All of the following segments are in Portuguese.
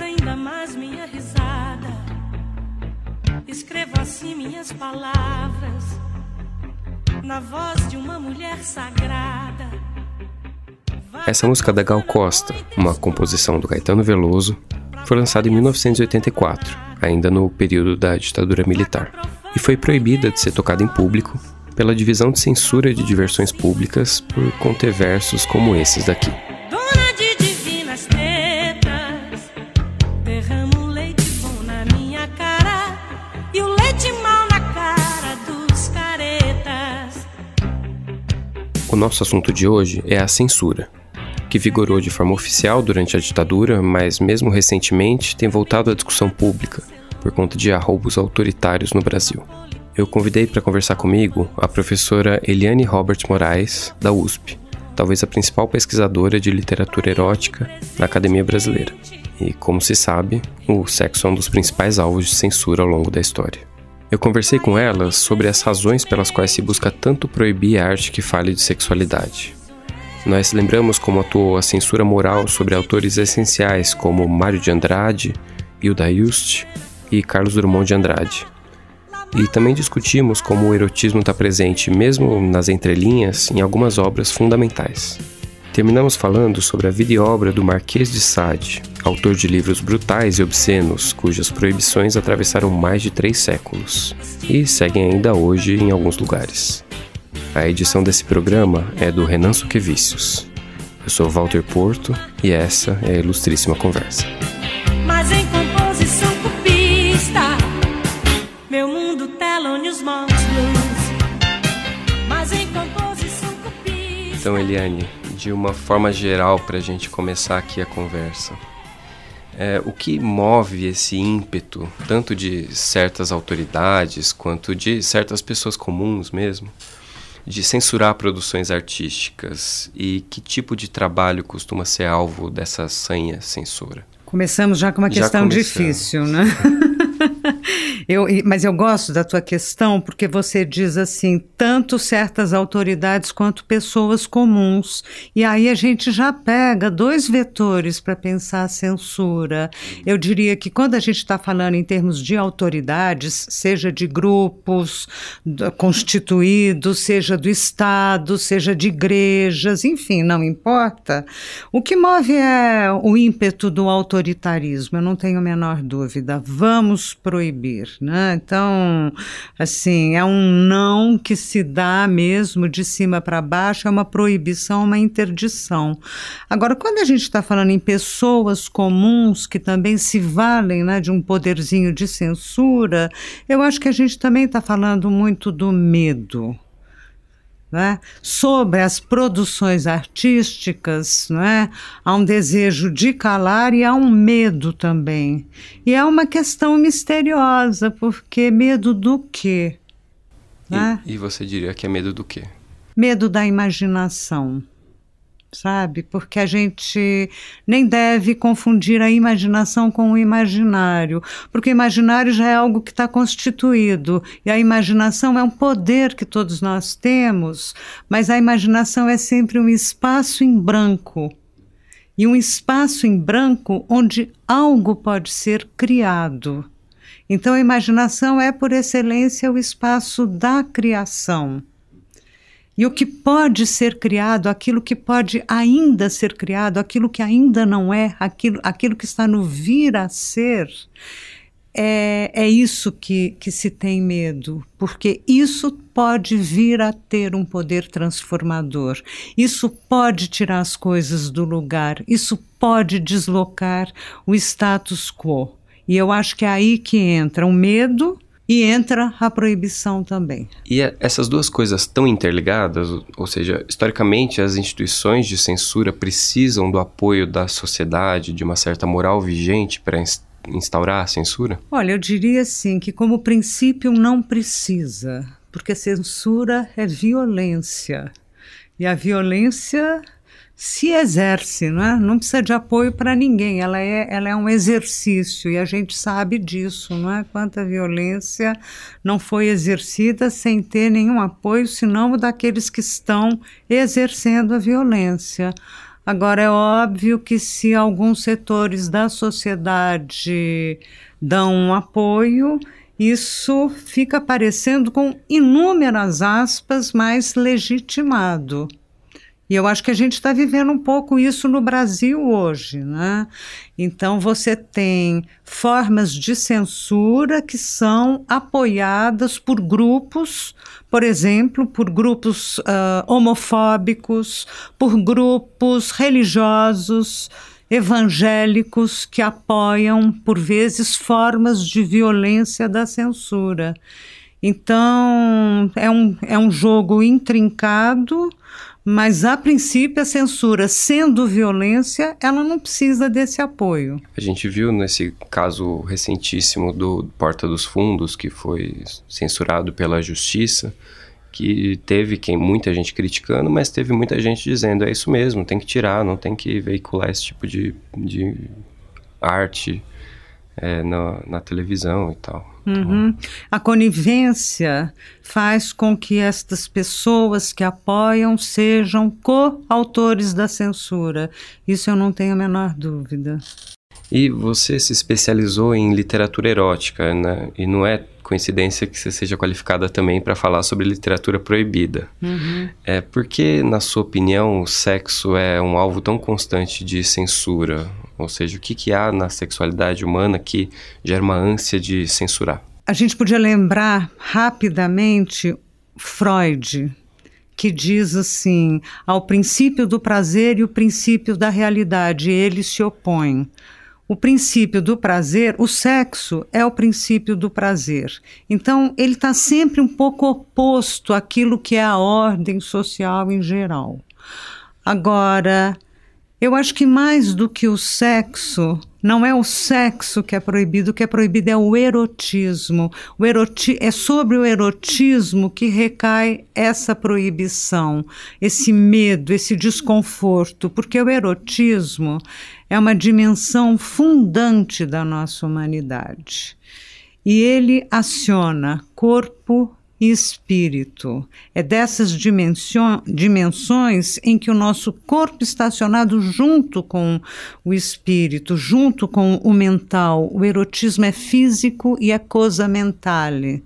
ainda mais minha risada. Escrevo assim minhas palavras, na voz de uma mulher sagrada. Essa música é da Gal Costa, uma composição do Caetano Veloso, foi lançada em 1984, ainda no período da ditadura militar, e foi proibida de ser tocada em público pela Divisão de Censura de Diversões Públicas por conter versos como esses daqui. O nosso assunto de hoje é a censura, que vigorou de forma oficial durante a ditadura, mas mesmo recentemente tem voltado à discussão pública por conta de arroubos autoritários no Brasil. Eu convidei para conversar comigo a professora Eliane Robert Moraes, da USP, talvez a principal pesquisadora de literatura erótica na academia brasileira. E, como se sabe, o sexo é um dos principais alvos de censura ao longo da história. Eu conversei com ela sobre as razões pelas quais se busca tanto proibir a arte que fale de sexualidade. Nós lembramos como atuou a censura moral sobre autores essenciais como Mário de Andrade, Hilda Just e Carlos Drummond de Andrade. E também discutimos como o erotismo está presente, mesmo nas entrelinhas, em algumas obras fundamentais. Terminamos falando sobre a vida e obra do Marquês de Sade, autor de livros brutais e obscenos, cujas proibições atravessaram mais de três séculos e seguem ainda hoje em alguns lugares. A edição desse programa é do Renan Suquevicius. Eu sou Walter Porto e essa é a Ilustríssima Conversa. Mas em composição cupista, meu mundo Mas em composição cupista. Então, Eliane, de uma forma geral, para a gente começar aqui a conversa, é, o que move esse ímpeto, tanto de certas autoridades quanto de certas pessoas comuns mesmo, de censurar produções artísticas? E que tipo de trabalho costuma ser alvo dessa sanha censura? Começamos já com uma já questão começamos. difícil, né? Eu, mas eu gosto da tua questão porque você diz assim, tanto certas autoridades quanto pessoas comuns. E aí a gente já pega dois vetores para pensar a censura. Uhum. Eu diria que quando a gente está falando em termos de autoridades, seja de grupos constituídos, seja do Estado, seja de igrejas, enfim, não importa, o que move é o ímpeto do autoritarismo, eu não tenho a menor dúvida. Vamos proibir. Né? Então, assim, é um não que se dá mesmo de cima para baixo, é uma proibição, uma interdição. Agora, quando a gente está falando em pessoas comuns que também se valem né, de um poderzinho de censura, eu acho que a gente também está falando muito do medo é? sobre as produções artísticas, é? há um desejo de calar e há um medo também. E é uma questão misteriosa, porque medo do quê? E, é? e você diria que é medo do quê? Medo da imaginação sabe? Porque a gente nem deve confundir a imaginação com o imaginário, porque o imaginário já é algo que está constituído e a imaginação é um poder que todos nós temos, mas a imaginação é sempre um espaço em branco e um espaço em branco onde algo pode ser criado. Então, a imaginação é, por excelência, o espaço da criação. E o que pode ser criado, aquilo que pode ainda ser criado, aquilo que ainda não é, aquilo, aquilo que está no vir a ser, é, é isso que, que se tem medo, porque isso pode vir a ter um poder transformador, isso pode tirar as coisas do lugar, isso pode deslocar o status quo. E eu acho que é aí que entra o medo e entra a proibição também. E é, essas duas coisas estão interligadas, ou, ou seja, historicamente as instituições de censura precisam do apoio da sociedade, de uma certa moral vigente para instaurar a censura? Olha, eu diria assim que como princípio não precisa, porque censura é violência. E a violência se exerce, não, é? não precisa de apoio para ninguém, ela é, ela é um exercício e a gente sabe disso, não é? Quanta violência não foi exercida sem ter nenhum apoio, senão daqueles que estão exercendo a violência. Agora, é óbvio que se alguns setores da sociedade dão um apoio, isso fica aparecendo com inúmeras aspas mais legitimado. E eu acho que a gente está vivendo um pouco isso no Brasil hoje, né? Então você tem formas de censura que são apoiadas por grupos, por exemplo, por grupos uh, homofóbicos, por grupos religiosos, evangélicos que apoiam por vezes formas de violência da censura. Então é um, é um jogo intrincado mas, a princípio, a censura, sendo violência, ela não precisa desse apoio. A gente viu nesse caso recentíssimo do Porta dos Fundos, que foi censurado pela Justiça, que teve quem muita gente criticando, mas teve muita gente dizendo: é isso mesmo, tem que tirar, não tem que veicular esse tipo de, de arte é, na, na televisão e tal. Uhum. A conivência faz com que estas pessoas que apoiam sejam coautores da censura. Isso eu não tenho a menor dúvida. E você se especializou em literatura erótica, né? E não é coincidência que você seja qualificada também para falar sobre literatura proibida. Uhum. É, por que, na sua opinião, o sexo é um alvo tão constante de censura? Ou seja, o que, que há na sexualidade humana que gera uma ânsia de censurar? A gente podia lembrar rapidamente Freud, que diz assim: ao princípio do prazer e o princípio da realidade, eles se opõem. O princípio do prazer, o sexo é o princípio do prazer. Então, ele está sempre um pouco oposto àquilo que é a ordem social em geral. Agora, eu acho que mais do que o sexo, não é o sexo que é proibido, o que é proibido é o erotismo. O eroti é sobre o erotismo que recai essa proibição, esse medo, esse desconforto, porque o erotismo é uma dimensão fundante da nossa humanidade. E ele aciona corpo e espírito. É dessas dimensões em que o nosso corpo estacionado junto com o espírito, junto com o mental. O erotismo é físico e é coisa mentale.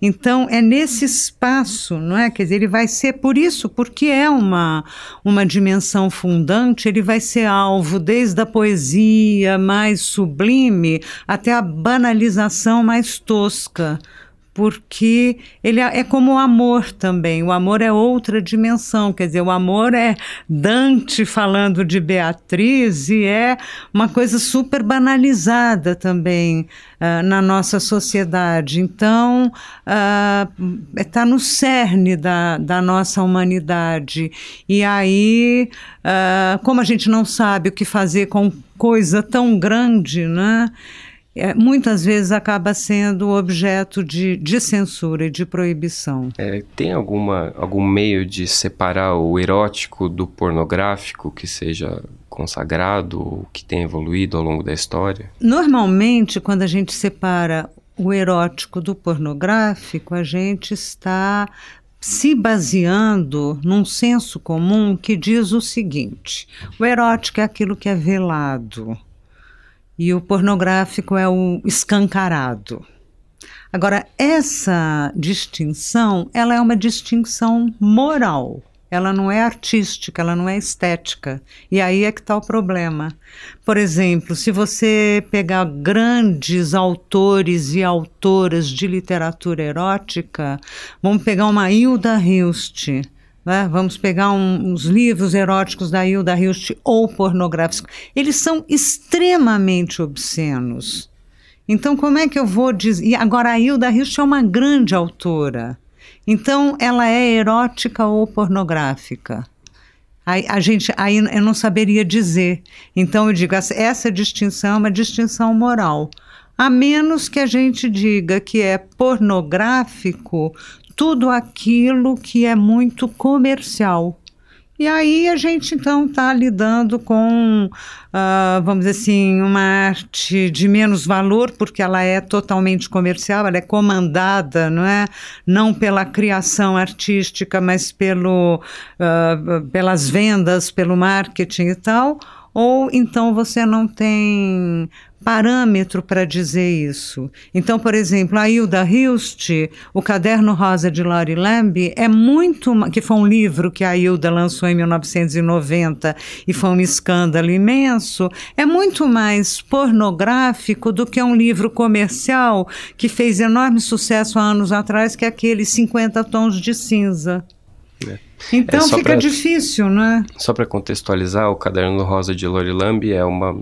Então é nesse espaço, não é? Quer dizer, ele vai ser por isso, porque é uma uma dimensão fundante, ele vai ser alvo desde a poesia mais sublime até a banalização mais tosca porque ele é, é como o amor também. O amor é outra dimensão, quer dizer, o amor é Dante falando de Beatriz e é uma coisa super banalizada também uh, na nossa sociedade. Então, está ah, uh, no cerne da, da nossa humanidade. E aí, uh, como a gente não sabe o que fazer com coisa tão grande, né? é, muitas vezes acaba sendo objeto de, de censura e de proibição. É, tem alguma, algum meio de separar o erótico do pornográfico que seja consagrado ou que tenha evoluído ao longo da história? Normalmente, quando a gente separa o erótico do pornográfico, a gente está se baseando num senso comum que diz o seguinte: o erótico é aquilo que é velado, e o pornográfico é o escancarado. Agora, essa distinção, ela é uma distinção moral. Ela não é artística, ela não é estética. E aí é que está o problema. Por exemplo, se você pegar grandes autores e autoras de literatura erótica, vamos pegar uma Hilda Hilst, né? vamos pegar um, uns livros eróticos da Hilda Hilst ou pornográficos, eles são extremamente obscenos. Então, como é que eu vou dizer. agora, a Hilda Hilst é uma grande autora. Então, ela é erótica ou pornográfica? Aí, a gente, aí eu não saberia dizer. Então, eu digo, essa distinção é uma distinção moral. A menos que a gente diga que é pornográfico tudo aquilo que é muito comercial. E aí a gente então está lidando com, uh, vamos dizer assim, uma arte de menos valor, porque ela é totalmente comercial, ela é comandada, não é? Não pela criação artística, mas pelo, uh, pelas vendas, pelo marketing e tal. Ou então você não tem parâmetro para dizer isso. Então, por exemplo, a Hilda Hilst, o Caderno Rosa de Lori Lamb, é muito. que foi um livro que a Hilda lançou em 1990 e foi um escândalo imenso, é muito mais pornográfico do que um livro comercial que fez enorme sucesso há anos atrás, que é aquele 50 Tons de Cinza. Né? Então é, fica pra, difícil, né? Só para contextualizar, o Caderno Rosa de Lori Lamb é uma,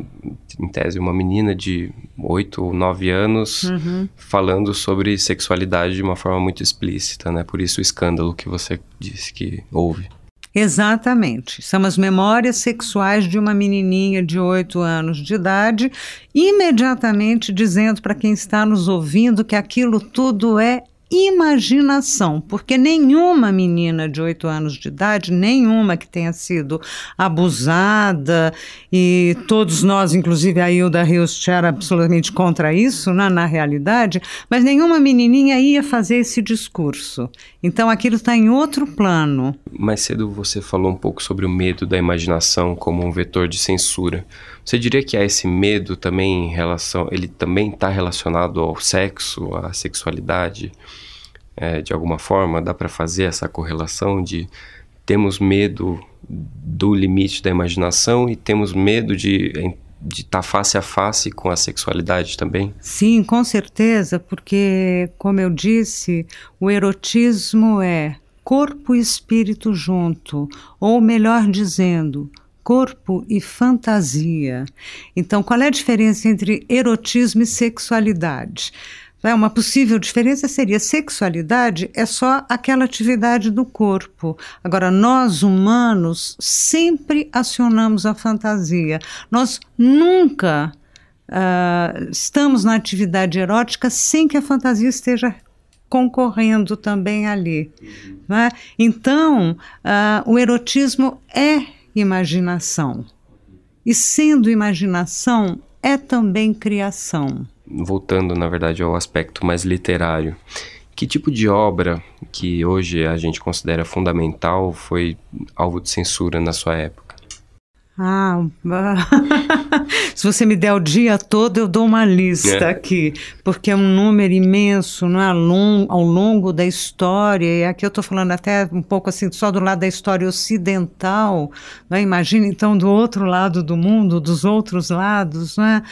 em tese, uma menina de 8 ou 9 anos uhum. falando sobre sexualidade de uma forma muito explícita, né? Por isso o escândalo que você disse que houve. Exatamente. São as memórias sexuais de uma menininha de 8 anos de idade, imediatamente dizendo para quem está nos ouvindo que aquilo tudo é imaginação, porque nenhuma menina de 8 anos de idade, nenhuma que tenha sido abusada, e todos nós, inclusive a Hilda Hilst, era absolutamente contra isso, né, na realidade, mas nenhuma menininha ia fazer esse discurso. Então aquilo está em outro plano. Mais cedo você falou um pouco sobre o medo da imaginação como um vetor de censura. Você diria que há esse medo também em relação, ele também está relacionado ao sexo, à sexualidade, é, de alguma forma? Dá para fazer essa correlação de temos medo do limite da imaginação e temos medo de de estar tá face a face com a sexualidade também? Sim, com certeza, porque como eu disse, o erotismo é corpo e espírito junto, ou melhor dizendo, corpo e fantasia. Então, qual é a diferença entre erotismo e sexualidade? É, uma possível diferença seria sexualidade é só aquela atividade do corpo. Agora, nós humanos sempre acionamos a fantasia. Nós nunca uh, estamos na atividade erótica sem que a fantasia esteja concorrendo também ali. Né? Então, uh, o erotismo é imaginação. E sendo imaginação, é também criação. Voltando, na verdade, ao aspecto mais literário, que tipo de obra que hoje a gente considera fundamental foi alvo de censura na sua época? Ah, se você me der o dia todo, eu dou uma lista é. aqui, porque é um número imenso, não é? Ao longo, ao longo da história, e aqui eu estou falando até um pouco assim, só do lado da história ocidental, não é? imagina então do outro lado do mundo, dos outros lados, não é?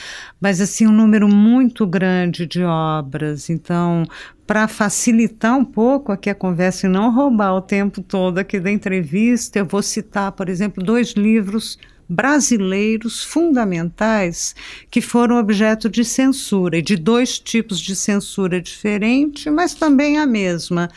mas assim, um número muito grande de obras, então para facilitar um pouco aqui a conversa e não roubar o tempo todo aqui da entrevista, eu vou citar, por exemplo, dois livros brasileiros fundamentais que foram objeto de censura, e de dois tipos de censura diferente, mas também a mesma,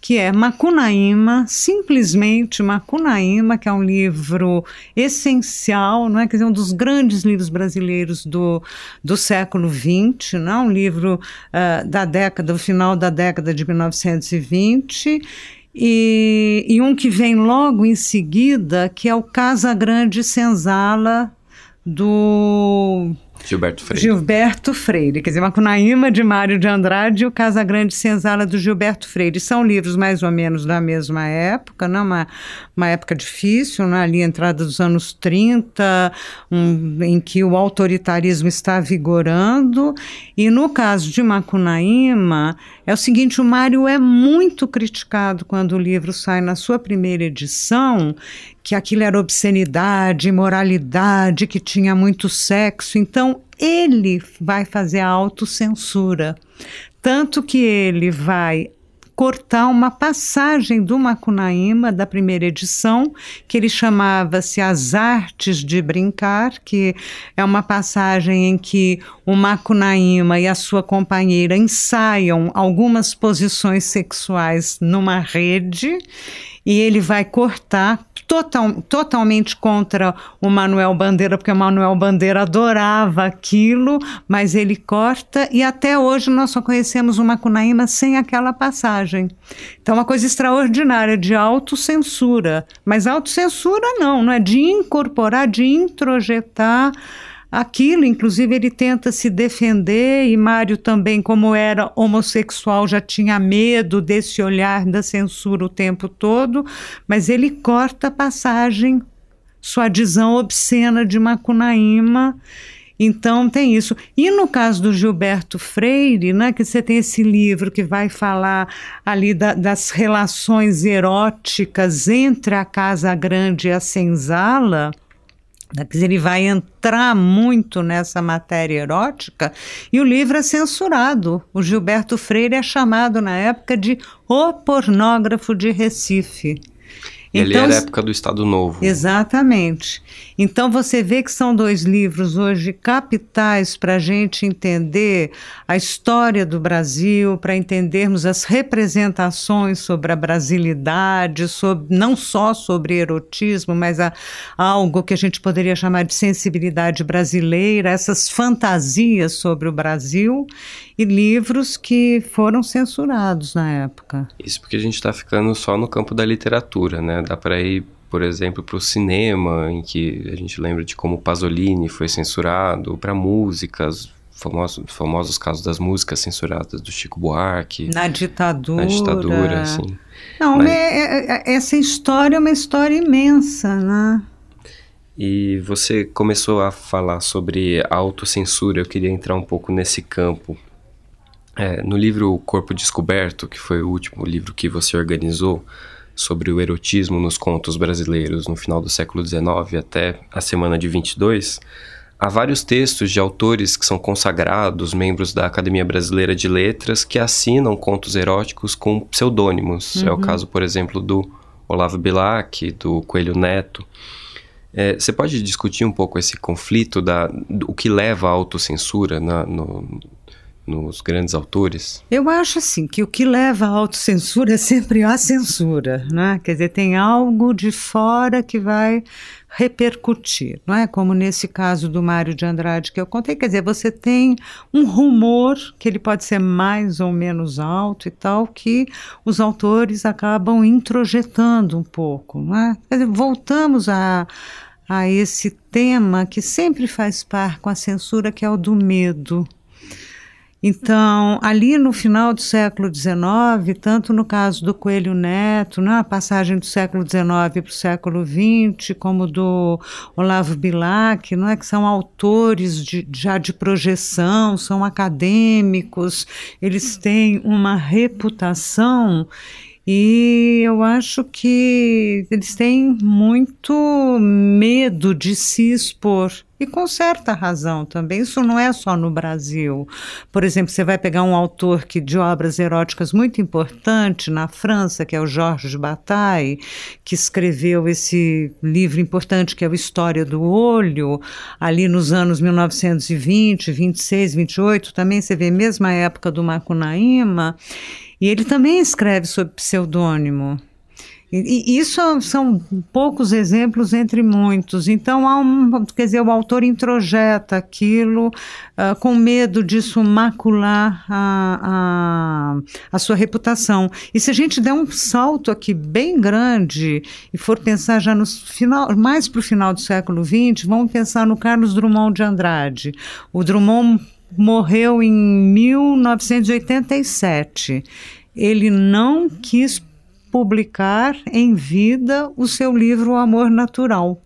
que é Macunaíma, simplesmente Macunaíma, que é um livro essencial, não é? Quer dizer, um dos grandes livros brasileiros do, do século XX, não? um livro uh, da década, do final da década de 1920 e, e, um que vem logo em seguida, que é o Casa Grande Senzala, do Gilberto Freire. Gilberto Freire, quer dizer, Macunaíma de Mário de Andrade e o Casagrande Senzala do Gilberto Freire. São livros mais ou menos da mesma época, né? uma, uma época difícil, né? ali entrada dos anos 30, um, em que o autoritarismo está vigorando. E no caso de Macunaíma, é o seguinte, o Mário é muito criticado quando o livro sai na sua primeira edição que aquilo era obscenidade, imoralidade, que tinha muito sexo. Então, ele vai fazer a autocensura. Tanto que ele vai cortar uma passagem do Macunaíma, da primeira edição, que ele chamava-se As Artes de Brincar, que é uma passagem em que o Macunaíma e a sua companheira ensaiam algumas posições sexuais numa rede, e ele vai cortar total, totalmente contra o Manuel Bandeira, porque o Manuel Bandeira adorava aquilo, mas ele corta e até hoje nós só conhecemos o Macunaíma sem aquela passagem. Então, é uma coisa extraordinária de autocensura. Mas autocensura não, não é de incorporar, de introjetar Aquilo, inclusive, ele tenta se defender, e Mário também, como era homossexual, já tinha medo desse olhar da censura o tempo todo, mas ele corta a passagem, sua adesão obscena de Macunaíma. Então tem isso. E no caso do Gilberto Freire, né, que você tem esse livro que vai falar ali da, das relações eróticas entre a Casa Grande e a Senzala, Quer dizer, ele vai entrar muito nessa matéria erótica e o livro é censurado. O Gilberto Freire é chamado na época de o pornógrafo de Recife. E então, ali era então a época do Estado Novo. Exatamente. Então você vê que são dois livros hoje capitais para a gente entender a história do Brasil, para entendermos as representações sobre a brasilidade, sobre, não só sobre erotismo, mas a, algo que a gente poderia chamar de sensibilidade brasileira, essas fantasias sobre o Brasil e livros que foram censurados na época. Isso porque a gente está ficando só no campo da literatura, né? Né? Dá para ir, por exemplo, para o cinema, em que a gente lembra de como Pasolini foi censurado, para músicas, famosos, famosos casos das músicas censuradas do Chico Buarque. Na ditadura. Na ditadura, assim. Não, Mas... É é, é, é, essa história é uma história imensa, né? E você começou a falar sobre autocensura, eu queria entrar um pouco nesse campo. É, no livro Corpo Descoberto, que foi o último livro que você organizou, sobre o erotismo nos contos brasileiros no final do século XIX até a semana de 22, há vários textos de autores que são consagrados, membros da Academia Brasileira de Letras, que assinam contos eróticos com pseudônimos. Uhum. É o uhum. caso, por exemplo, do Olavo Bilac, do Coelho Neto. É, você pode discutir um pouco esse conflito, da, do, o que leva à autocensura na, no, nos grandes autores? Eu acho assim que o que leva à autocensura é sempre a censura, né? Quer dizer, tem algo de fora que vai repercutir, não é? Como nesse caso do Mário de Andrade que eu contei, quer dizer, você tem um rumor que ele pode ser mais ou menos alto e tal, que os autores acabam introjetando um pouco, não é? Quer dizer, voltamos a a esse tema que sempre faz par com a censura, que é o do medo, então, ali no final do século XIX, tanto no caso do Coelho Neto, na né, a passagem do século XIX para o século XX, como do Olavo Bilac, não é que são autores de, já de projeção, são acadêmicos, eles têm uma reputação e eu acho que eles têm muito medo de se expor. E com certa razão também. Isso não é só no Brasil. Por exemplo, você vai pegar um autor que de obras eróticas muito importante na França, que é o Georges Bataille, que escreveu esse livro importante que é o História do Olho, ali nos anos 1920, 26, 28, também você vê a mesma época do Macunaíma. E ele também escreve sob pseudônimo. E isso são poucos exemplos entre muitos. Então, há um, quer dizer, o autor introjeta aquilo uh, com medo disso macular a, a, a, sua reputação. E se a gente der um salto aqui bem grande e for pensar já no final, mais para o final do século XX, vamos pensar no Carlos Drummond de Andrade. O Drummond morreu em 1987. Ele não quis publicar em vida o seu livro O Amor Natural.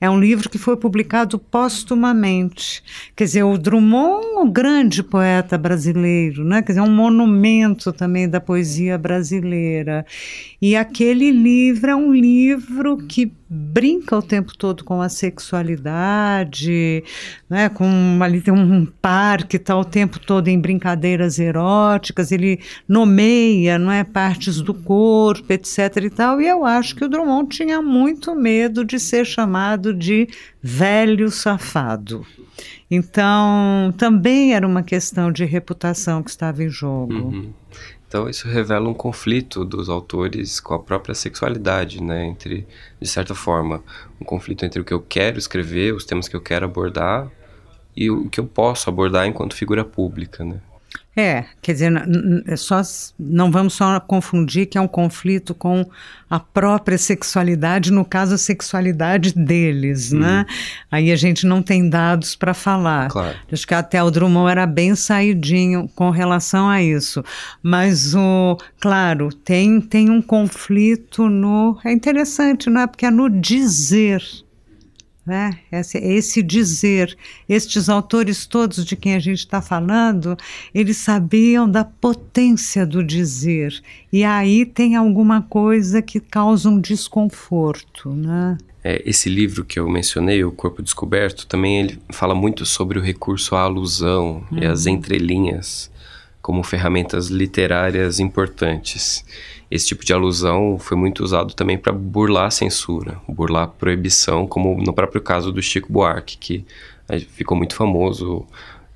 É um livro que foi publicado póstumamente. Quer dizer, o Drummond, o é grande poeta brasileiro, né? Quer dizer, é um monumento também da poesia brasileira. E aquele livro é um livro que brinca o tempo todo com a sexualidade, né? Com ali tem um par que está o tempo todo em brincadeiras eróticas, ele nomeia, não é, partes do corpo, etc e tal. E eu acho que o Drummond tinha muito medo de ser chamado de velho safado. Então, também era uma questão de reputação que estava em jogo. Uhum. Então isso revela um conflito dos autores com a própria sexualidade, né? Entre, de certa forma, um conflito entre o que eu quero escrever, os temas que eu quero abordar e o que eu posso abordar enquanto figura pública, né? É, quer dizer, é só, não vamos só confundir que é um conflito com a própria sexualidade, no caso, a sexualidade deles, né? Aí a gente não tem dados para falar. Claro. Acho que até o Drummond era bem saidinho com relação a isso. Mas, o, claro, tem, tem um conflito no. É interessante, não é? Porque é no dizer né? Esse, esse dizer, estes autores todos de quem a gente está falando, eles sabiam da potência do dizer. E aí tem alguma coisa que causa um desconforto. Né? É, esse livro que eu mencionei, O Corpo Descoberto, também ele fala muito sobre o recurso à alusão uhum. e às entrelinhas como ferramentas literárias importantes. Esse tipo de alusão foi muito usado também para burlar a censura, burlar a proibição, como no próprio caso do Chico Buarque, que eh, ficou muito famoso,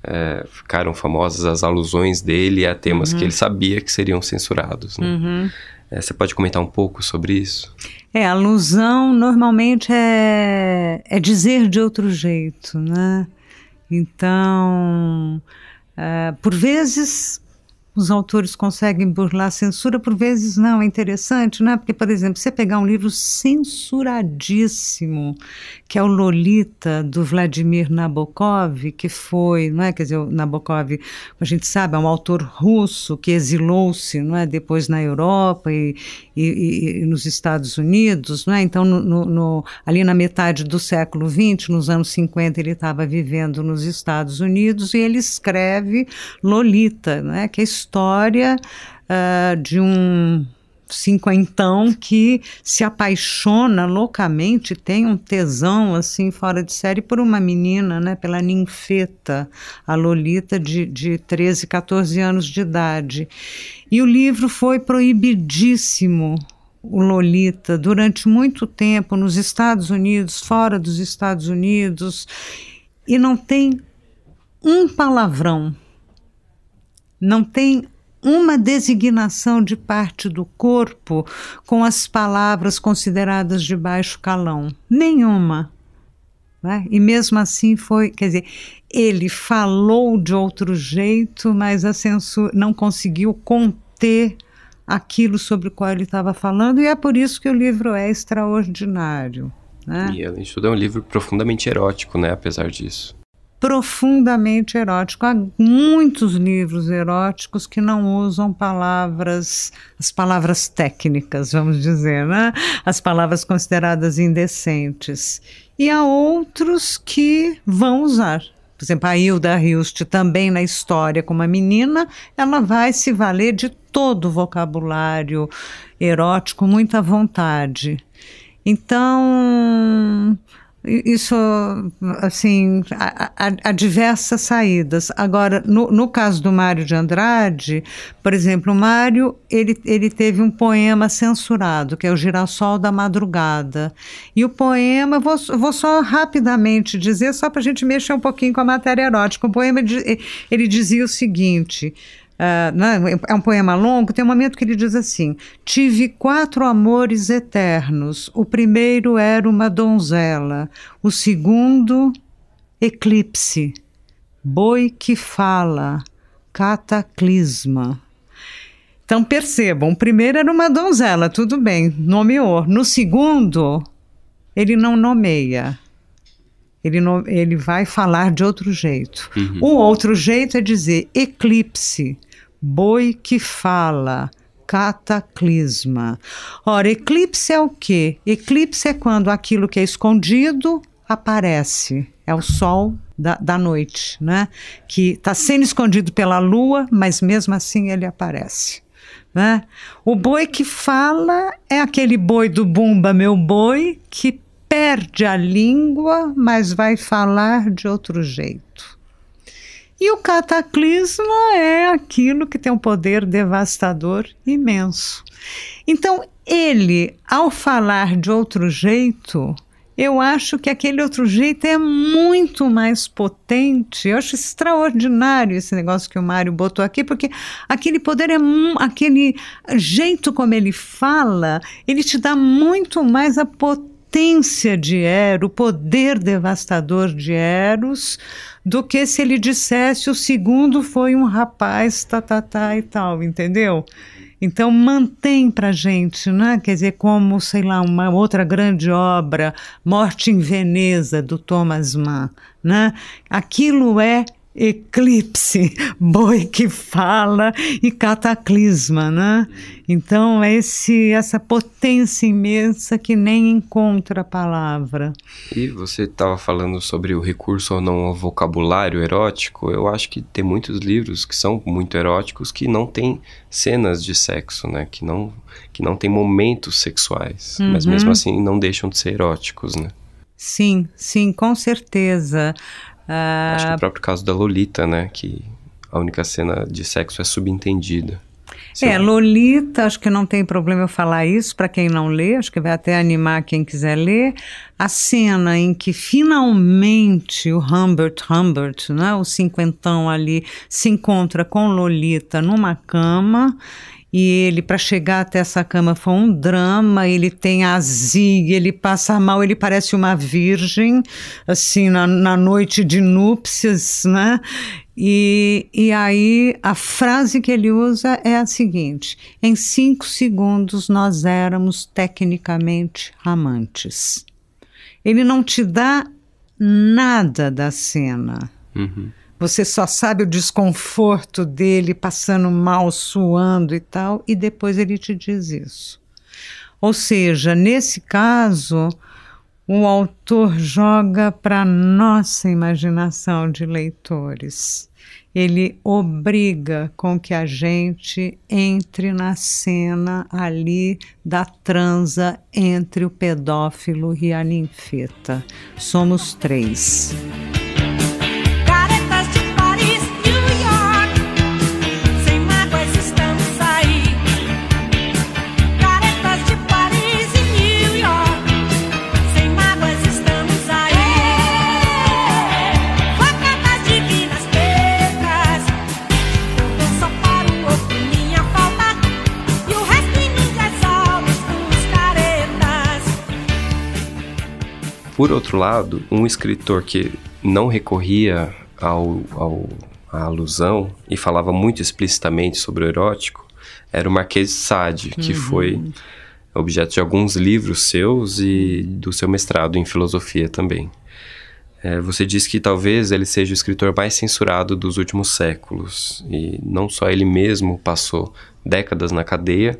é, ficaram famosas as alusões dele a temas uhum. que ele sabia que seriam censurados. Né? Uhum. É, você pode comentar um pouco sobre isso? É, alusão normalmente é, é dizer de outro jeito, né? Então, ah, por vezes os autores conseguem burlar censura, por vezes não, é interessante, né? Porque, por exemplo, você pegar um livro censuradíssimo, que é o Lolita, do Vladimir Nabokov, que foi, não é? Quer dizer, o Nabokov, a gente sabe, é um autor russo que exilou-se, não é? Depois na Europa e, e, e nos Estados Unidos, não é? Então, no, no, ali na metade do século XX, nos anos 50, ele estava vivendo nos Estados Unidos e ele escreve Lolita, não é? Que é história uh, de um cinquentão que se apaixona loucamente, tem um tesão assim fora de série por uma menina, né, pela ninfeta, a Lolita de, de 13, 14 anos de idade. E o livro foi proibidíssimo o Lolita durante muito tempo nos Estados Unidos, fora dos Estados Unidos, e não tem um palavrão não tem uma designação de parte do corpo com as palavras consideradas de baixo calão. Nenhuma. Né? E mesmo assim foi, quer dizer, ele falou de outro jeito, mas a censura não conseguiu conter aquilo sobre o qual ele estava falando, e é por isso que o livro é extraordinário. Né? E além de tudo, é um livro profundamente erótico, né? Apesar disso profundamente erótico. Há muitos livros eróticos que não usam palavras, as palavras técnicas, vamos dizer, né? as palavras consideradas indecentes. E há outros que vão usar. Por exemplo, a Hilda Hilst, também na história como uma menina, ela vai se valer de todo o vocabulário erótico, muita vontade. Então, isso, assim, há, diversas saídas. Agora, no, no, caso do Mário de Andrade, por exemplo, o Mário, ele, ele teve um poema censurado, que é o Girassol da Madrugada. E o poema, vou, vou só rapidamente dizer, só para a gente mexer um pouquinho com a matéria erótica. O poema, ele dizia o seguinte... Uh, é um poema longo, tem um momento que ele diz assim: Tive quatro amores eternos. O primeiro era uma donzela, o segundo, eclipse, boi que fala, cataclisma. Então percebam: o primeiro era uma donzela, tudo bem, nomeou. No segundo, ele não nomeia. Ele, não, ele vai falar de outro jeito. Uhum. outro jeito é dizer eclipse, boi que fala, cataclisma. Ora, eclipse é o quê? Eclipse é quando aquilo que é escondido aparece. É o sol da, da noite, né? Que está sendo escondido pela lua, mas mesmo assim ele aparece. Né? O boi que fala é aquele boi do Bumba, meu boi, que perde a língua, mas vai falar de outro jeito. E o cataclisma é aquilo que tem um poder devastador imenso. Então, ele, ao falar de outro jeito, eu acho que aquele outro jeito é muito mais potente. Eu acho extraordinário esse negócio que o Mário botou aqui, porque aquele poder é aquele jeito como ele fala, ele te dá muito mais a potência potência de Eros, o poder devastador de Eros, do que se ele dissesse o segundo foi um rapaz, tá, tá, tá e tal, entendeu? Então mantém para gente, né? Quer dizer, como sei lá uma outra grande obra, Morte em Veneza do Thomas Mann, né? Aquilo é eclipse, boi que fala e cataclisma, né? Então é esse essa potência imensa que nem encontra a palavra. E você estava falando sobre o recurso ou não ao vocabulário erótico. Eu acho que tem muitos livros que são muito eróticos que não tem cenas de sexo, né? Que não que não tem momentos sexuais, uhum. mas mesmo uhum. assim não deixam de ser eróticos, né? Sim, sim, com certeza. Ah, acho que o próprio caso da Lolita, né? Que a única cena de sexo é subentendida. É, Lolita, acho que não tem problema eu falar isso para quem não lê, acho que vai até animar quem quiser ler. A cena em que finalmente o Humbert Humbert, né, o cinquentão ali, se encontra com Lolita numa cama e ele, para chegar até essa cama, foi um drama. Ele tem azia, ele passa mal, ele parece uma virgem, assim, na, na noite de núpcias, né? E, e aí a frase que ele usa é a seguinte: em cinco segundos nós éramos tecnicamente amantes. Ele não te dá nada da cena. Uhum. Você só sabe o desconforto dele passando mal, suando e tal, e depois ele te diz isso. Ou seja, nesse caso, o autor joga para nossa imaginação de leitores. Ele obriga com que a gente entre na cena ali da transa entre o pedófilo e a ninfeta. Somos três. Por outro lado, um escritor que não recorria ao, ao à alusão e falava muito explicitamente sobre o erótico era o Marquês de Sade, que uhum. foi objeto de alguns livros seus e do seu mestrado em filosofia também. É, você diz que talvez ele seja o escritor mais censurado dos últimos séculos, e não só ele mesmo passou décadas na cadeia,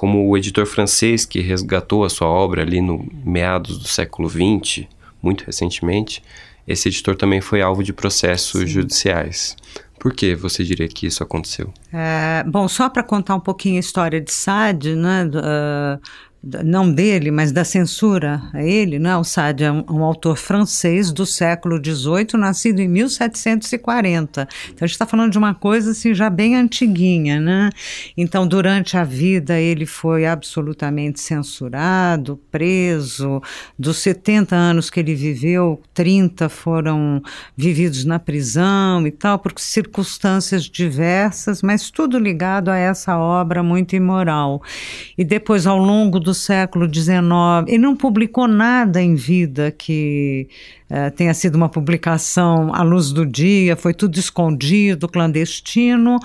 como o editor francês que resgatou a sua obra ali no meados do século XX, muito recentemente, esse editor também foi alvo de processos Sim. judiciais. Por que você diria que isso aconteceu? É, bom, só para contar um pouquinho a história de Sade, né? Uh, não dele, mas da censura a ele, né? O Sade é um, um, autor francês do século XVIII, nascido em 1740. Então a gente está falando de uma coisa assim já bem antiguinha, né? Então durante a vida ele foi absolutamente censurado, preso. Dos 70 anos que ele viveu, 30 foram vividos na prisão e tal, por circunstâncias diversas, mas tudo ligado a essa obra muito imoral. E depois ao longo do do século XIX. Ele não publicou nada em vida que eh, tenha sido uma publicação à luz do dia, foi tudo escondido, clandestino.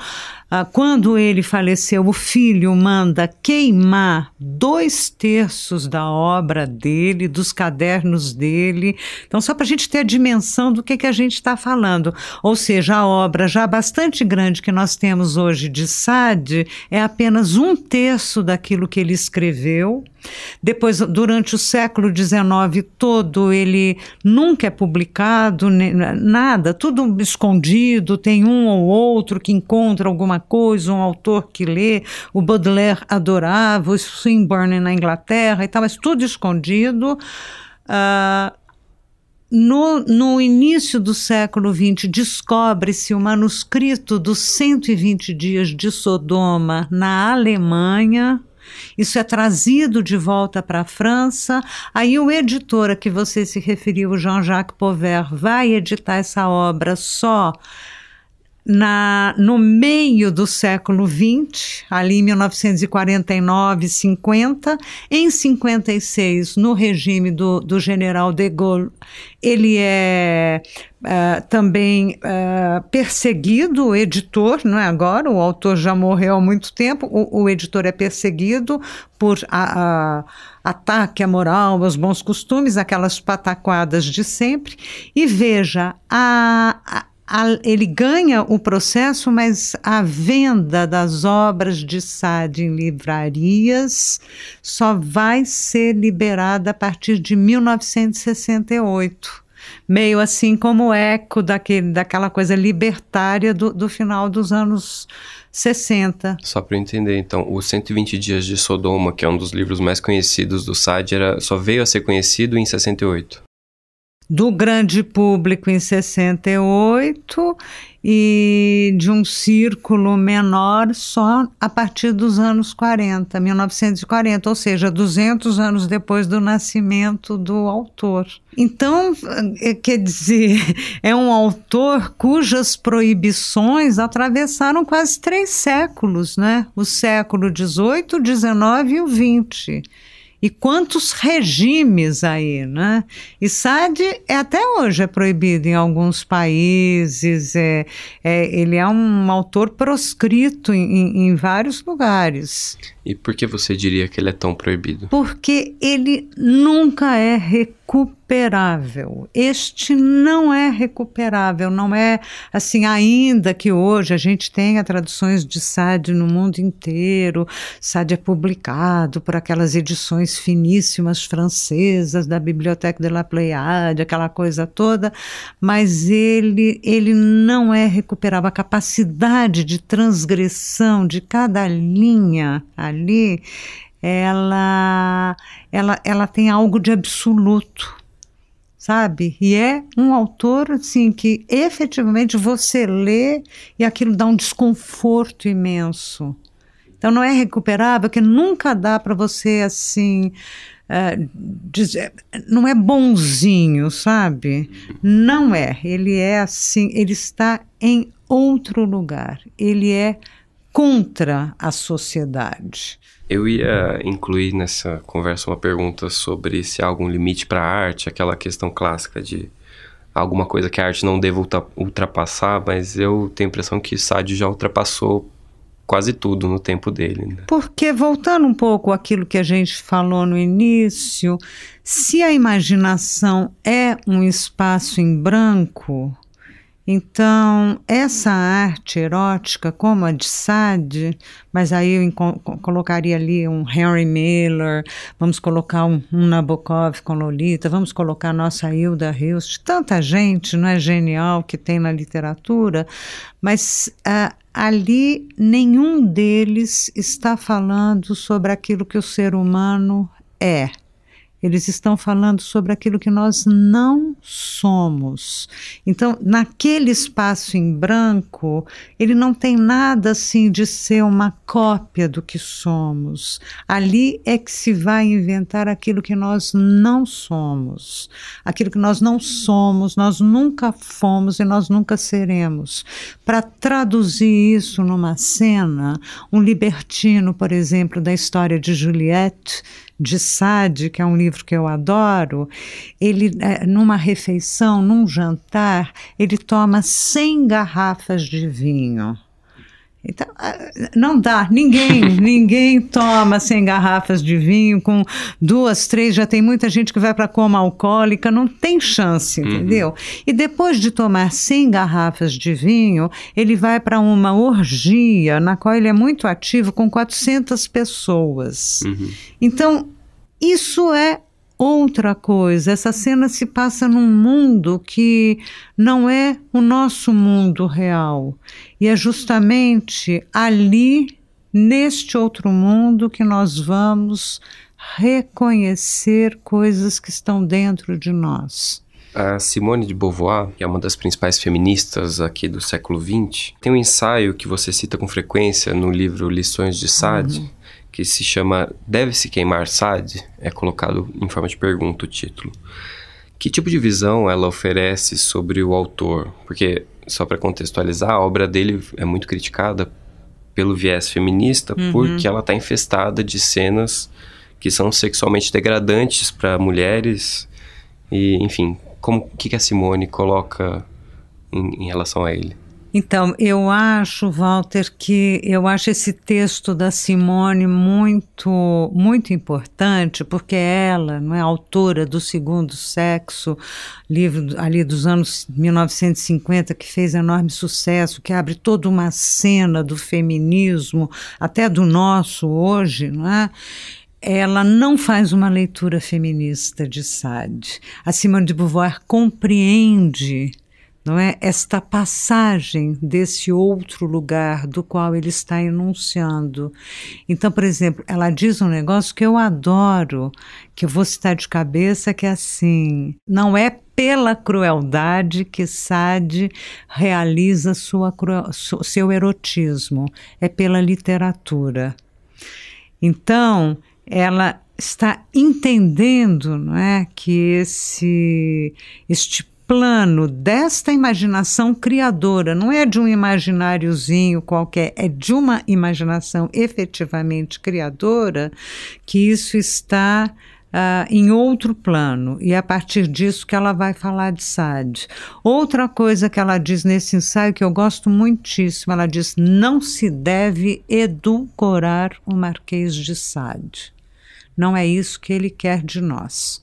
Ah, quando ele faleceu, o filho manda queimar dois terços da obra dele, dos cadernos dele. Então, só para a gente ter a dimensão do que, que a gente está falando. Ou seja, a obra já bastante grande que nós temos hoje de Sade é apenas um terço daquilo que ele escreveu. Depois, durante o século XIX todo, ele nunca é publicado, nada, tudo escondido, tem um ou outro que encontra alguma coisa, um autor que lê, o Baudelaire adorava, o Swinburne na Inglaterra e tal, mas tudo escondido. Uh, no, no, início do século XX, descobre-se o manuscrito dos 120 Dias de Sodoma na Alemanha. Isso é trazido de volta para a França. Aí o editor a que você se referiu, Jean-Jacques Pauvert, vai editar essa obra só na, no meio do século XX, ali em 1949, 50, em 56, no regime do, do general de Gaulle, ele é uh, também uh, perseguido, o editor, não é agora, o autor já morreu há muito tempo, o, o editor é perseguido por a, a, ataque à moral, aos bons costumes, aquelas pataquadas de sempre. E veja, a, a a, ele ganha o processo, mas a venda das obras de Sade em livrarias só vai ser liberada a partir de 1968 meio assim como eco daquele, daquela coisa libertária do, do final dos anos 60. Só para entender, então, o 120 Dias de Sodoma, que é um dos livros mais conhecidos do Sade, era, só veio a ser conhecido em 68 do grande público em 68 e de um círculo menor só a partir dos anos 40, 1940, ou seja, 200 anos depois do nascimento do autor. Então, é, quer dizer, é um autor cujas proibições atravessaram quase três séculos, né? O século 18, 19 e o 20. E quantos regimes aí, né? E Sade é, até hoje é proibido em alguns países, é, é ele é um autor proscrito em, em vários lugares. E por que você diria que ele é tão proibido? Porque ele nunca é recuperável. Este não é recuperável, não é assim, ainda que hoje a gente tenha traduções de Sade no mundo inteiro. Sade é publicado por aquelas edições finíssimas francesas da Bibliothèque de la Pléiade, aquela coisa toda, mas ele ele não é recuperável. A capacidade de transgressão de cada linha ali ali, ela, ela, ela tem algo de absoluto, sabe? E é um autor assim que efetivamente você lê e aquilo dá um desconforto imenso. Então não é recuperável, que nunca dá para você assim uh, dizer, não é bonzinho, sabe? Não é. Ele é assim, ele está em outro lugar. Ele é contra a sociedade. Eu ia incluir nessa conversa uma pergunta sobre se há algum limite para a arte, aquela questão clássica de alguma coisa que a arte não deva ultrapassar, mas eu tenho a impressão que Sade já ultrapassou quase tudo no tempo dele. Né? Porque, voltando um pouco àquilo que a gente falou no início, se a imaginação é um espaço em branco, então, essa arte erótica, como a de Sade, mas aí eu colocaria ali um Henry Miller, vamos colocar um, um, Nabokov com Lolita, vamos colocar nossa Hilda Hilst, tanta gente, não é genial que tem na literatura, mas uh, ali nenhum deles está falando sobre aquilo que o ser humano é, eles estão falando sobre aquilo que nós não somos. Então, naquele espaço em branco, ele não tem nada assim de ser uma cópia do que somos. Ali é que se vai inventar aquilo que nós não somos. Aquilo que nós não somos, nós nunca fomos e nós nunca seremos. Para traduzir isso numa cena, um libertino, por exemplo, da história de Juliette, de Sade, que é um livro que eu adoro, ele, é, numa refeição, num jantar, ele toma 100 garrafas de vinho. Então, ah, não dá. Ninguém, ninguém toma 100 garrafas de vinho com duas, três. Já tem muita gente que vai para coma alcoólica, não tem chance, uhum. entendeu? E depois de tomar 100 garrafas de vinho, ele vai para uma orgia na qual ele é muito ativo com 400 pessoas. Uhum. Então, isso é outra coisa. Essa cena se passa num mundo que não é o nosso mundo real. E é justamente ali, neste outro mundo, que nós vamos reconhecer coisas que estão dentro de nós. A Simone de Beauvoir, que é uma das principais feministas aqui do século XX, tem um ensaio que você cita com frequência no livro Lições de Sade, uhum que se chama Deve-se queimar SAD? É colocado em forma de pergunta o título. Que tipo de visão ela oferece sobre o autor? Porque, só para contextualizar, a obra dele é muito criticada pelo viés feminista uhum. porque ela está infestada de cenas que são sexualmente degradantes para mulheres e enfim como que, que a Simone coloca em, em relação a ele então, eu acho, Walter, que eu acho esse texto da Simone muito, muito importante, porque ela, não é autora do Segundo Sexo, livro ali dos anos 1950 que fez enorme sucesso, que abre toda uma cena do feminismo, até do nosso hoje, não é? ela não faz uma leitura feminista de Sade. A Simone de Beauvoir compreende não é? Esta passagem desse outro lugar do qual ele está enunciando. Então, por exemplo, ela diz um negócio que eu adoro, que eu vou citar de cabeça, que é assim: não é pela crueldade que Sade realiza sua, seu erotismo, é pela literatura. Então, ela está entendendo não é, que esse, este plano desta imaginação criadora, não é de um imagináriozinho qualquer, é de uma imaginação efetivamente criadora, que isso está Uh, em outro plano, e é a partir disso que ela vai falar de Sade. Outra coisa que ela diz nesse ensaio, que eu gosto muitíssimo, ela diz: não se deve edulcorar o Marquês de Sade. Não é isso que ele quer de nós.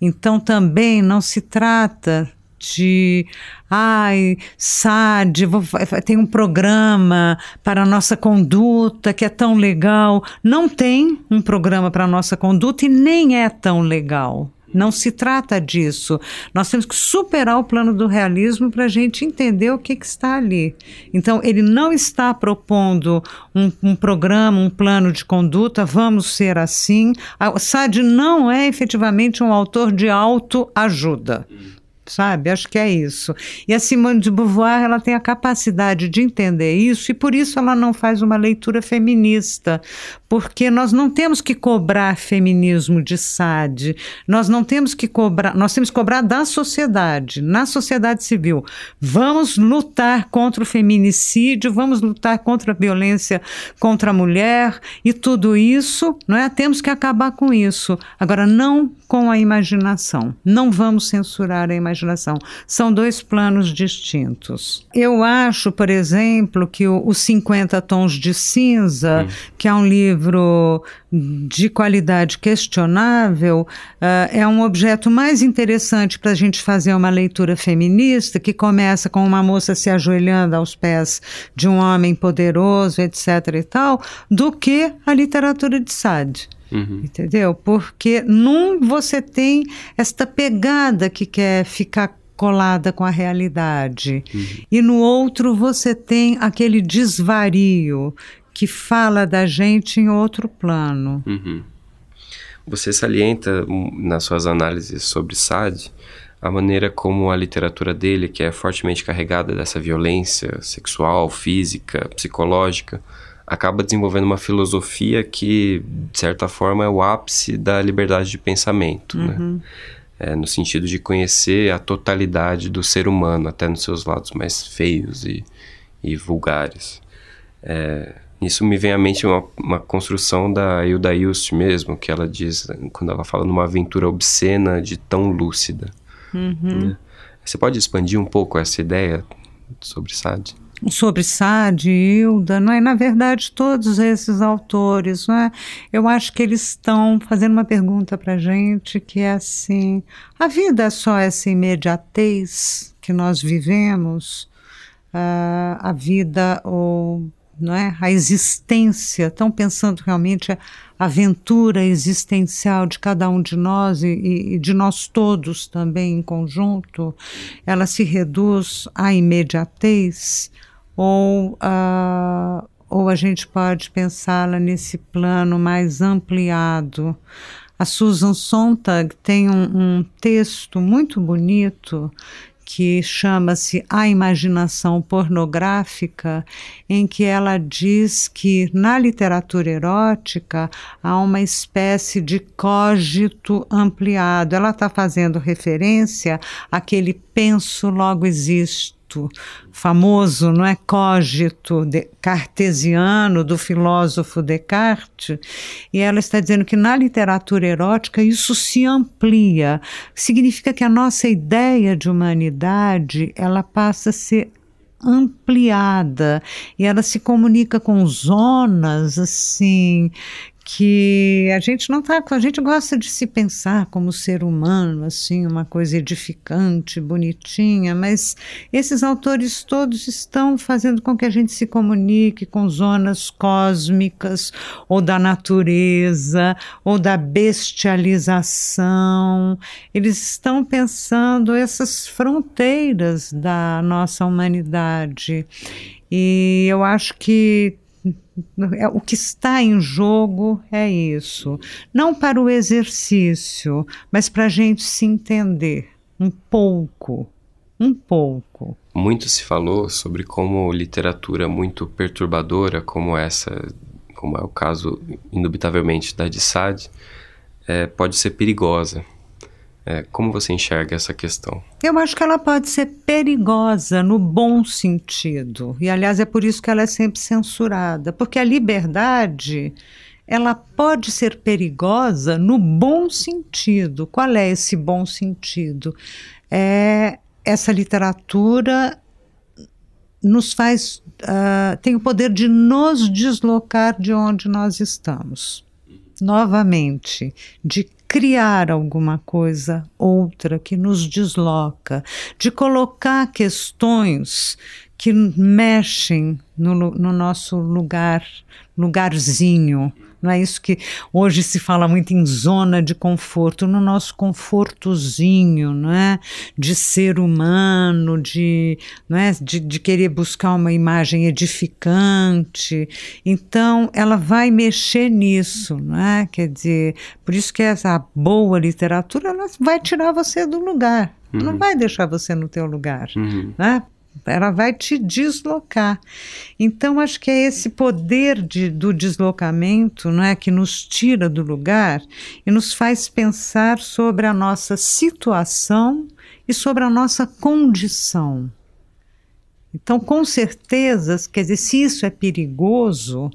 Então também não se trata de Ai, SAD, vou, tem um programa para a nossa conduta que é tão legal. Não tem um programa para a nossa conduta e nem é tão legal. Não se trata disso. Nós temos que superar o plano do realismo para a gente entender o que, que, está ali. Então, ele não está propondo um, um, programa, um plano de conduta, vamos ser assim. A, Sade não é efetivamente um autor de autoajuda sabe? Acho que é isso. E a Simone de Beauvoir, ela tem a capacidade de entender isso e por isso ela não faz uma leitura feminista, porque nós não temos que cobrar feminismo de Sade, nós não temos que cobrar, nós temos que cobrar da sociedade, na sociedade civil. Vamos lutar contra o feminicídio, vamos lutar contra a violência contra a mulher e tudo isso, não é? Temos que acabar com isso. Agora não com a imaginação. Não vamos censurar a imaginação. São dois planos distintos. Eu acho, por exemplo, que os 50 Tons de Cinza, hum. que é um livro de qualidade questionável, uh, é um objeto mais interessante para a gente fazer uma leitura feminista, que começa com uma moça se ajoelhando aos pés de um homem poderoso, etc. e tal, do que a literatura de Sade. Uhum. Entendeu? Porque num você tem esta pegada que quer ficar colada com a realidade. Uhum. E no outro você tem aquele desvario que fala da gente em outro plano. Uhum. Você salienta hum, nas suas análises sobre Sade a maneira como a literatura dele, que é fortemente carregada dessa violência sexual, física, psicológica, acaba desenvolvendo uma filosofia que, de certa forma, é o ápice da liberdade de pensamento, né? uhum. né? É, no sentido de conhecer a totalidade do ser humano, até nos seus lados mais feios e, e vulgares. É, isso me vem à mente uma, uma construção da Hilda Hilst mesmo, que ela diz, quando ela fala numa aventura obscena de tão lúcida. Uhum. Né? Você pode expandir um pouco essa ideia sobre Sade? sobre Sade, Hilda, não é? Na verdade, todos esses autores, não é? Eu acho que eles estão fazendo uma pergunta para gente que é assim: a vida é só essa imediatez que nós vivemos, uh, a vida ou não é? A existência, estão pensando realmente a aventura existencial de cada um de nós e, e de nós todos também em conjunto, ela se reduz à imediatez ou a, ou a gente pode pensá-la nesse plano mais ampliado. A Susan Sontag tem um, um texto muito bonito que chama-se A Imaginação Pornográfica, em que ela diz que na literatura erótica há uma espécie de cogito ampliado. Ela está fazendo referência àquele penso logo existe cogito, famoso, não é? Cogito de, cartesiano do filósofo Descartes, e ela está dizendo que na literatura erótica isso se amplia, significa que a nossa ideia de humanidade ela passa a ser ampliada e ela se comunica com zonas assim que a gente não tá, a gente gosta de se pensar como ser humano, assim, uma coisa edificante, bonitinha, mas esses autores todos estão fazendo com que a gente se comunique com zonas cósmicas ou da natureza ou da bestialização. Eles estão pensando essas fronteiras da nossa humanidade. E eu acho que é, o que está em jogo é isso. Não para o exercício, mas para a gente se entender um pouco. Um pouco. Muito se falou sobre como literatura muito perturbadora, como essa, como é o caso, indubitavelmente, da de Sade, é, pode ser perigosa. É, como você enxerga essa questão? Eu acho que ela pode ser perigosa no bom sentido. E, aliás, é por isso que ela é sempre censurada. Porque a liberdade ela pode ser perigosa no bom sentido. Qual é esse bom sentido? É, essa literatura nos faz uh, tem o poder de nos deslocar de onde nós estamos novamente de criar alguma coisa outra que nos desloca, de colocar questões que mexem no, no nosso lugar, lugarzinho não é isso que hoje se fala muito em zona de conforto, no nosso confortozinho, não é? De ser humano, de, não é? de, de querer buscar uma imagem edificante. Então, ela vai mexer nisso, não é? Quer dizer, por isso que essa boa literatura ela vai tirar você do lugar. Uhum. Não vai deixar você no teu lugar, uhum. né? ela vai te deslocar. Então, acho que é esse poder de, do deslocamento não é, que nos tira do lugar e nos faz pensar sobre a nossa situação e sobre a nossa condição. Então, com certeza, quer dizer, se isso é perigoso,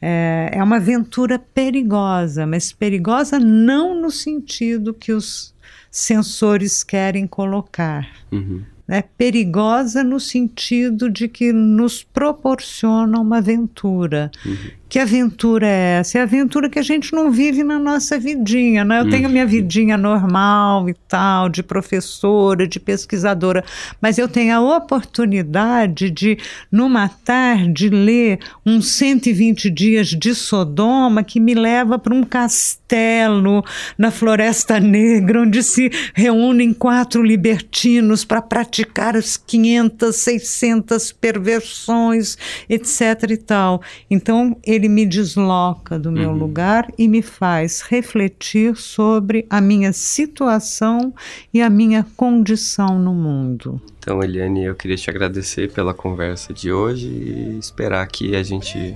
é, é uma aventura perigosa, mas perigosa não no sentido que os sensores querem colocar. Uhum né, perigosa no sentido de que nos proporciona uma aventura. Uhum. Que aventura é essa? É a aventura que a gente não vive na nossa vidinha, né? Eu tenho minha vidinha normal e tal, de professora, de pesquisadora, mas eu tenho a oportunidade de, numa tarde, ler uns 120 dias de Sodoma que me leva para um castelo na Floresta Negra, onde se reúnem quatro libertinos para praticar as 500, 600 perversões, etc e tal. Então, ele ele me desloca do meu uhum. lugar e me faz refletir sobre a minha situação e a minha condição no mundo. Então, Eliane, eu queria te agradecer pela conversa de hoje e esperar que a gente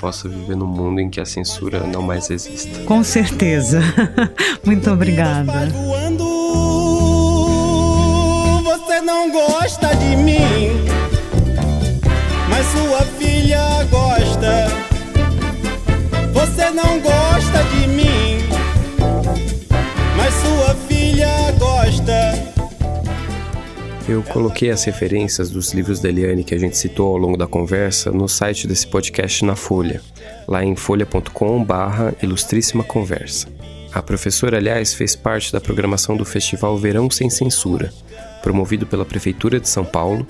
possa viver num mundo em que a censura não mais exista. Com certeza. Muito obrigada. Você não gosta de mim, mas sua você não gosta de mim, mas sua filha gosta. Eu coloquei as referências dos livros da Eliane que a gente citou ao longo da conversa no site desse podcast na Folha, lá em folha.com/barra Ilustríssima Conversa. A professora, aliás, fez parte da programação do Festival Verão Sem Censura, promovido pela Prefeitura de São Paulo,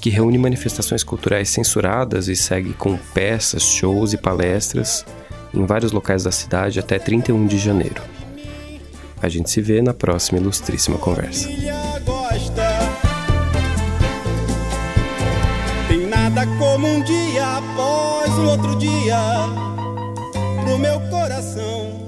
que reúne manifestações culturais censuradas e segue com peças, shows e palestras em vários locais da cidade até 31 de janeiro. A gente se vê na próxima ilustríssima conversa. Tem nada como um dia após o outro dia pro meu coração.